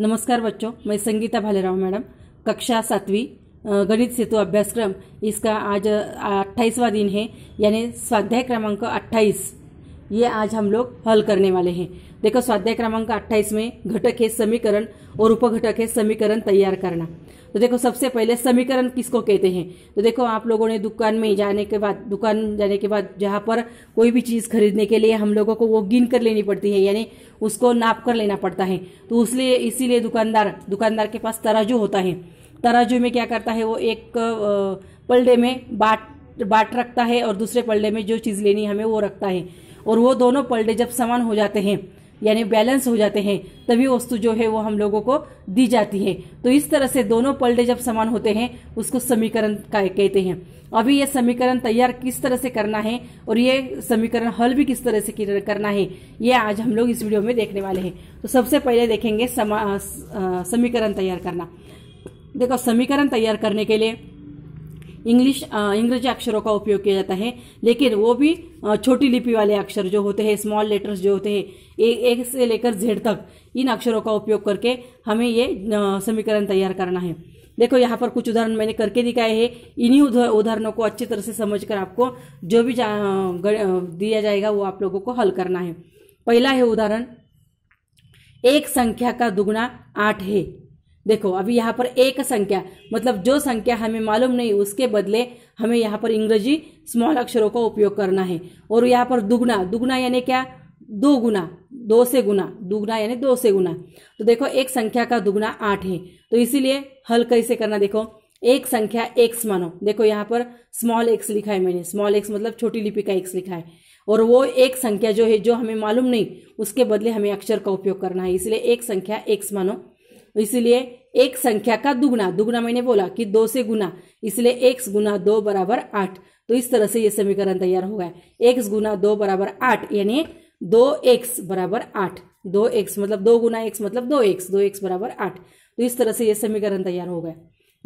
नमस्कार बच्चों मैं संगीता भालेराव मैडम कक्षा सातवीं गणित सेतु अभ्यासक्रम इसका आज अट्ठाईसवा दिन है यानी स्वाध्याय क्रमांक अट्ठाईस ये आज हम लोग हल करने वाले हैं देखो स्वाध्याय क्रमांक 28 में घटक है समीकरण और उपघटक है समीकरण तैयार करना तो देखो सबसे पहले समीकरण किसको कहते हैं तो देखो आप लोगों ने दुकान में जाने के बाद दुकान जाने के बाद जहां पर कोई भी चीज़ खरीदने के लिए हम लोगों को वो गिन कर लेनी पड़ती है यानी उसको नाप कर लेना पड़ता है तो उसलिए इसीलिए दुकानदार दुकानदार के पास तराजू होता है तराजू में क्या करता है वो एक पलडे में बाट बाट रखता है और दूसरे पलडे में जो चीज़ लेनी हमें वो रखता है और वो दोनों पलटे जब समान हो जाते हैं यानी बैलेंस हो जाते हैं तभी वस्तु जो है वो हम लोगों को दी जाती है तो इस तरह से दोनों पलटे जब समान होते हैं उसको समीकरण कहते हैं अभी ये समीकरण तैयार किस तरह से करना है और ये समीकरण हल भी किस तरह से करना है ये आज हम लोग इस वीडियो में देखने वाले हैं तो सबसे पहले देखेंगे समीकरण तैयार करना देखो समीकरण तैयार करने के लिए इंग्लिश अंग्रेजी अक्षरों का उपयोग किया जाता है लेकिन वो भी छोटी लिपि वाले अक्षर जो होते हैं स्मॉल लेटर्स जो होते हैं एक से लेकर जेड तक इन अक्षरों का उपयोग करके हमें ये समीकरण तैयार करना है देखो यहाँ पर कुछ उदाहरण मैंने करके दिखाए हैं इन्हीं उदाहरणों को अच्छी तरह से समझकर आपको जो भी जा, दिया जाएगा वो आप लोगों को हल करना है पहला है उदाहरण एक संख्या का दुगुना आठ है देखो अभी यहाँ पर एक संख्या मतलब जो संख्या हमें मालूम नहीं उसके बदले हमें यहाँ पर इंग्रजी स्मॉल अक्षरों का उपयोग करना है और यहाँ पर दुगुना दुगुना यानी क्या दो गुना दो से गुना दुगुना यानी दो से गुना तो देखो एक संख्या का दुगुना आठ है तो इसीलिए हल कैसे करना देखो एक संख्या एक्स मानो देखो यहाँ पर स्मॉल एक्स लिखा है मैंने स्मॉल एक्स मतलब छोटी लिपि का एक्स लिखा है और वो एक संख्या जो है जो हमें मालूम नहीं उसके बदले हमें अक्षर का उपयोग करना है इसलिए एक संख्या एक्स मानो तो इसलिए एक संख्या का दुगुना दुगुना मैंने बोला कि दो से गुना इसलिए एक गुना दो बराबर आठ तो इस तरह से यह समीकरण तैयार होगा एक्स गुना दो बराबर आठ यानी दो एक्स बराबर आठ दो एक्स मतलब दो गुना एक्स मतलब दो एक्स दो एक्स बराबर आठ तो इस तरह से यह समीकरण तैयार होगा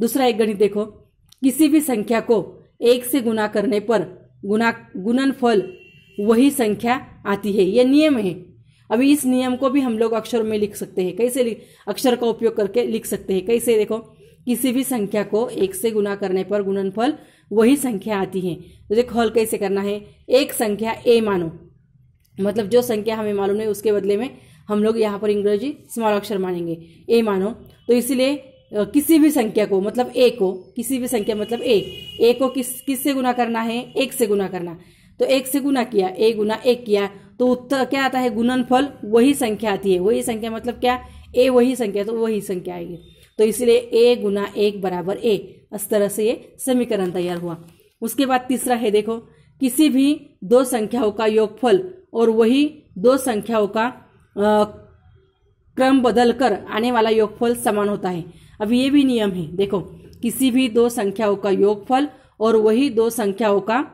दूसरा एक गणित देखो किसी भी संख्या को एक से गुना करने पर गुना गुणनफल वही संख्या आती है यह नियम है अभी इस नियम को भी हम लोग अक्षर में लिख सकते हैं कैसे अक्षर का उपयोग करके लिख सकते हैं कैसे देखो किसी भी संख्या को एक से गुना करने पर गुणनफल वही संख्या आती है तो देखो हल कैसे करना है एक संख्या ए मानो मतलब जो संख्या हमें मालूम है उसके बदले में हम लोग यहाँ पर इंग्रेजी स्मॉल अक्षर मानेंगे ए मानो तो इसलिए किसी भी संख्या को मतलब ए को किसी भी संख्या मतलब ए ए को किस किस से गुना करना है एक से गुना करना तो एक से गुना किया ए गुना एक किया तो उत्तर क्या आता है गुणनफल वही संख्या आती है वही संख्या मतलब क्या ए वही संख्या तो वही संख्या आएगी तो इसलिए ए गुना एक बराबर ए इस तरह से ये समीकरण तैयार हुआ उसके बाद तीसरा है देखो किसी भी दो संख्याओं का योगफल और वही दो संख्याओं का आ, क्रम बदलकर आने वाला योगफल समान होता है अब ये भी नियम है देखो किसी भी दो संख्याओं का योगफल और वही दो संख्याओं का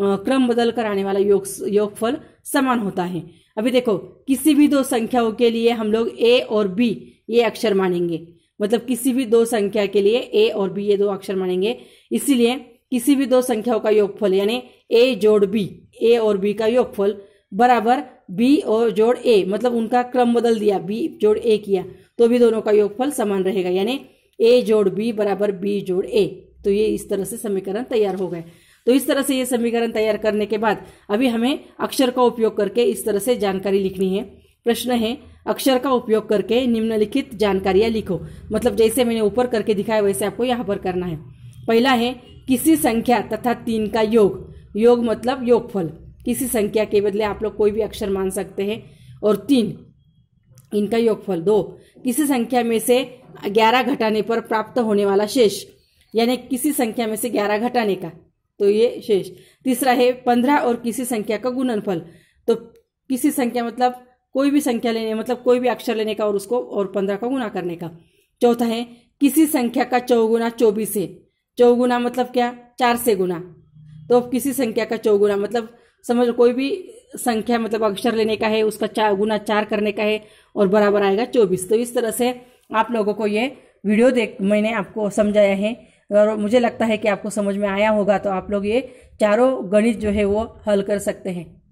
क्रम बदल कर आने वाला योग योगफल समान होता है अभी देखो किसी भी दो संख्याओं के लिए हम लोग ए और बी ये अक्षर मानेंगे मतलब किसी भी दो संख्या के लिए ए और बी ये दो अक्षर मानेंगे इसीलिए किसी भी दो संख्याओं का योगफल यानी ए जोड़ बी ए और बी का योगफल बराबर बी और जोड़ ए मतलब उनका क्रम बदल दिया बी जोड़ ए किया तो भी दोनों का योगफल समान रहेगा यानी ए जोड़ बी बराबर बी जोड़ ए तो ये इस तरह से समीकरण तैयार हो गए तो इस तरह से ये समीकरण तैयार करने के बाद अभी हमें अक्षर का उपयोग करके इस तरह से जानकारी लिखनी है प्रश्न है अक्षर का उपयोग करके निम्नलिखित जानकारियां लिखो मतलब जैसे मैंने ऊपर करके दिखाया वैसे आपको यहाँ पर करना है पहला है किसी संख्या तथा तीन का योग योग मतलब योगफल किसी संख्या के बदले आप लोग कोई भी अक्षर मान सकते हैं और तीन इनका योगफल दो किसी संख्या में से ग्यारह घटाने पर प्राप्त होने वाला शेष यानी किसी संख्या में से ग्यारह घटाने का तो ये शेष तीसरा है पंद्रह और किसी संख्या का गुणनफल तो किसी संख्या मतलब कोई भी संख्या लेने मतलब कोई भी अक्षर लेने का और उसको और पंद्रह का गुना करने का चौथा है किसी संख्या का चौगुना चौबीस है चौगुना मतलब क्या चार से गुना तो अब किसी संख्या का चौगुना मतलब समझ कोई भी संख्या मतलब अक्षर लेने का है उसका चार गुना चार करने का है और बराबर आएगा चौबीस तो इस तरह से आप लोगों को ये वीडियो देख मैंने आपको समझाया है और मुझे लगता है कि आपको समझ में आया होगा तो आप लोग ये चारों गणित जो है वो हल कर सकते हैं